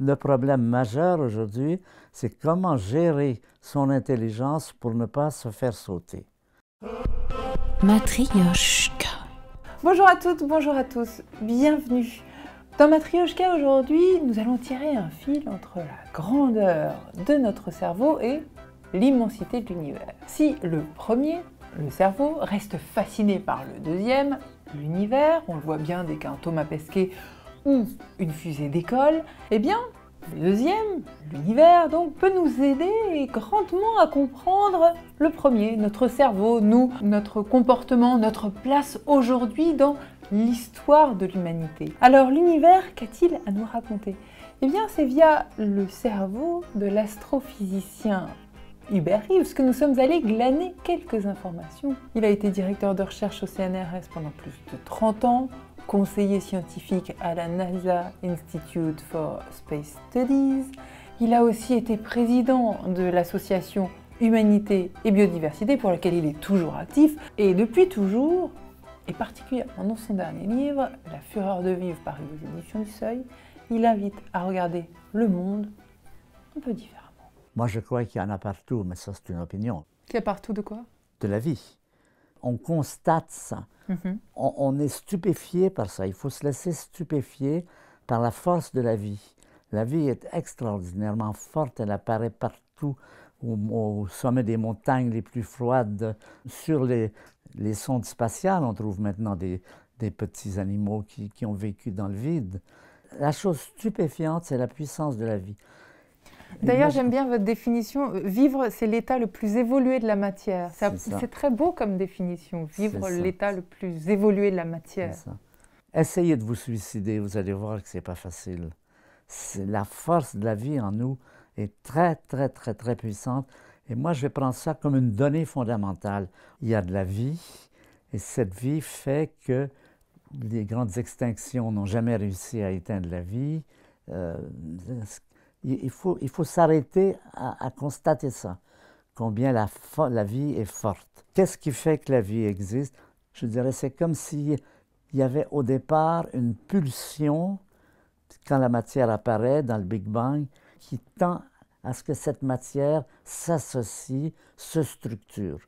Le problème majeur aujourd'hui, c'est comment gérer son intelligence pour ne pas se faire sauter. Matrioshka. Bonjour à toutes, bonjour à tous, bienvenue. Dans Matrioshka aujourd'hui, nous allons tirer un fil entre la grandeur de notre cerveau et l'immensité de l'univers. Si le premier, le cerveau, reste fasciné par le deuxième, l'univers, on le voit bien dès qu'un Thomas Pesquet ou une fusée d'école, eh bien, le deuxième, l'univers, donc, peut nous aider grandement à comprendre le premier, notre cerveau, nous, notre comportement, notre place aujourd'hui dans l'histoire de l'humanité. Alors l'univers, qu'a-t-il à nous raconter Eh bien, c'est via le cerveau de l'astrophysicien Hubert Reeves que nous sommes allés glaner quelques informations. Il a été directeur de recherche au CNRS pendant plus de 30 ans, conseiller scientifique à la NASA Institute for Space Studies. Il a aussi été président de l'association Humanité et Biodiversité pour laquelle il est toujours actif et depuis toujours, et particulièrement dans son dernier livre, La fureur de vivre par les éditions du Seuil, il invite à regarder le monde un peu différemment. Moi je crois qu'il y en a partout, mais ça c'est une opinion. Qu'il y a partout de quoi De la vie on constate ça. Mm-hmm. on, est stupéfié par ça. Il faut se laisser stupéfier par la force de la vie. La vie est extraordinairement forte, elle apparaît partout, au, sommet des montagnes les plus froides, sur les, sondes spatiales, on trouve maintenant des, petits animaux qui, ont vécu dans le vide. La chose stupéfiante, c'est la puissance de la vie. D'ailleurs, j'aime bien votre définition. Euh, vivre, c'est l'état le plus évolué de la matière. C'est très beau comme définition. Vivre l'état le plus évolué de la matière. Essayez de vous suicider, vous allez voir que n'est pas facile. La force de la vie en nous est très, très, très, très puissante. Et moi, je vais prendre ça comme une donnée fondamentale. Il y a de la vie, et cette vie fait que les grandes extinctions n'ont jamais réussi à éteindre la vie. Euh, il faut, il faut s'arrêter à, constater ça, combien la, la vie est forte. Qu'est-ce qui fait que la vie existe Je dirais, c'est comme s'il y avait au départ une pulsion, quand la matière apparaît dans le Big Bang, qui tend à ce que cette matière s'associe, se structure.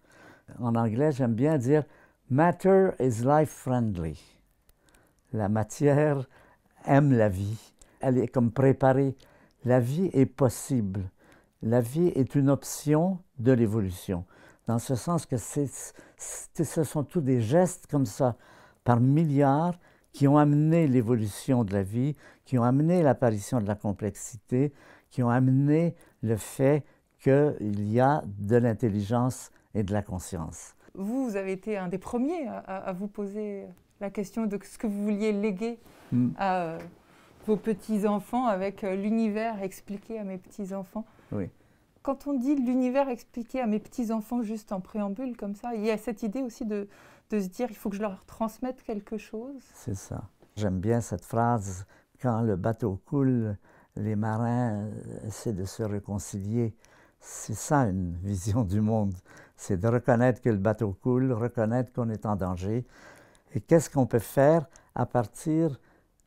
En anglais, j'aime bien dire Matter is life friendly. La matière aime la vie. Elle est comme préparée la vie est possible. La vie est une option de l'évolution, dans ce sens que ce sont tous des gestes comme ça, par milliards, qui ont amené l'évolution de la vie, qui ont amené l'apparition de la complexité, qui ont amené le fait qu'il y a de l'intelligence et de la conscience. Vous, avez été un des premiers à, vous poser la question de ce que vous vouliez léguer hmm. à euh, vos petits-enfants avec euh, l'univers expliqué à mes petits-enfants. Oui. Quand on dit l'univers expliqué à mes petits-enfants juste en préambule comme ça, il y a cette idée aussi de, de se dire il faut que je leur transmette quelque chose. C'est ça. J'aime bien cette phrase quand le bateau coule, les marins euh, essaient de se réconcilier. C'est ça une vision du monde. C'est de reconnaître que le bateau coule, reconnaître qu'on est en danger. Et qu'est-ce qu'on peut faire à partir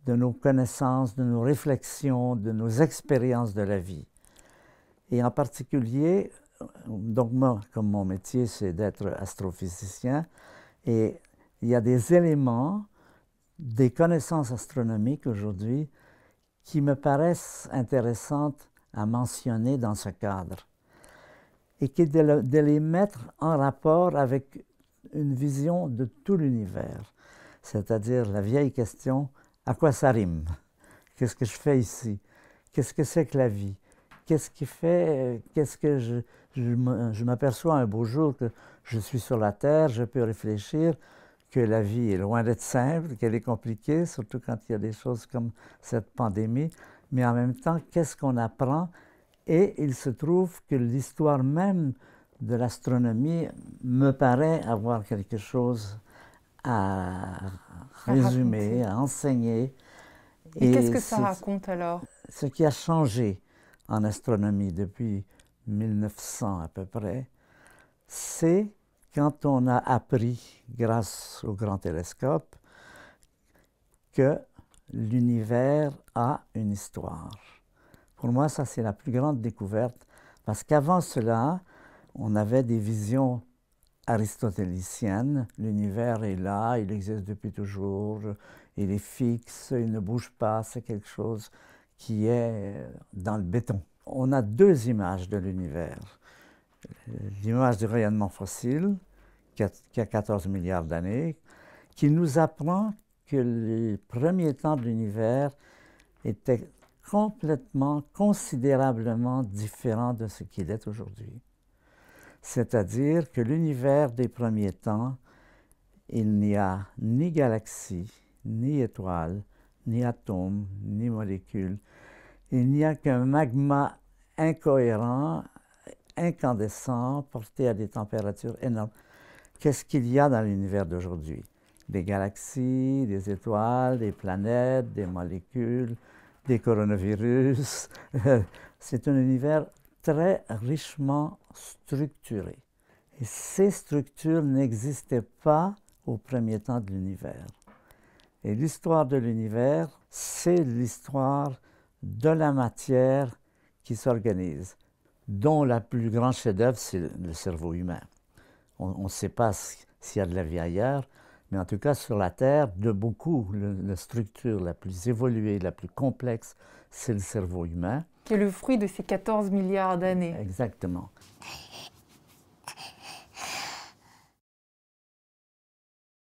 de nos connaissances, de nos réflexions, de nos expériences de la vie. Et en particulier, donc moi, comme mon métier, c'est d'être astrophysicien, et il y a des éléments, des connaissances astronomiques aujourd'hui qui me paraissent intéressantes à mentionner dans ce cadre, et qui de, de les mettre en rapport avec une vision de tout l'univers, c'est-à-dire la vieille question à quoi ça rime Qu'est-ce que je fais ici Qu'est-ce que c'est que la vie Qu'est-ce qui fait Qu'est-ce que je, je, je m'aperçois un beau jour que je suis sur la terre, je peux réfléchir, que la vie est loin d'être simple, qu'elle est compliquée, surtout quand il y a des choses comme cette pandémie. Mais en même temps, qu'est-ce qu'on apprend Et il se trouve que l'histoire même de l'astronomie me paraît avoir quelque chose à, résumer, à, enseigner. Et, et qu'est-ce que ça raconte alors Ce qui a changé en astronomie depuis 1900 à peu près, c'est quand on a appris, grâce au grand télescope, que l'univers a une histoire. Pour moi, ça, c'est la plus grande découverte, parce qu'avant cela, on avait des visions aristotélicienne. L'univers est là, il existe depuis toujours, il est fixe, il ne bouge pas, c'est quelque chose qui est dans le béton. On a deux images de l'univers. L'image du rayonnement fossile, qui a 14 milliards d'années, qui nous apprend que les premiers temps de l'univers étaient complètement, considérablement différents de ce qu'il est aujourd'hui. C'est-à-dire que l'univers des premiers temps, il n'y a ni galaxie, ni étoile, ni atome, ni molécule. Il n'y a qu'un magma incohérent, incandescent, porté à des températures énormes. Qu'est-ce qu'il y a dans l'univers d'aujourd'hui Des galaxies, des étoiles, des planètes, des molécules, des coronavirus. C'est un univers très richement structuré. Et ces structures n'existaient pas au premier temps de l'univers. Et l'histoire de l'univers, c'est l'histoire de la matière qui s'organise, dont la plus grande chef-d'œuvre, c'est le cerveau humain. On ne sait pas s'il y a de la vie ailleurs, mais en tout cas sur la Terre, de beaucoup, la structure la plus évoluée, la plus complexe, c'est le cerveau humain. Qui est le fruit de ces 14 milliards d'années. Exactement.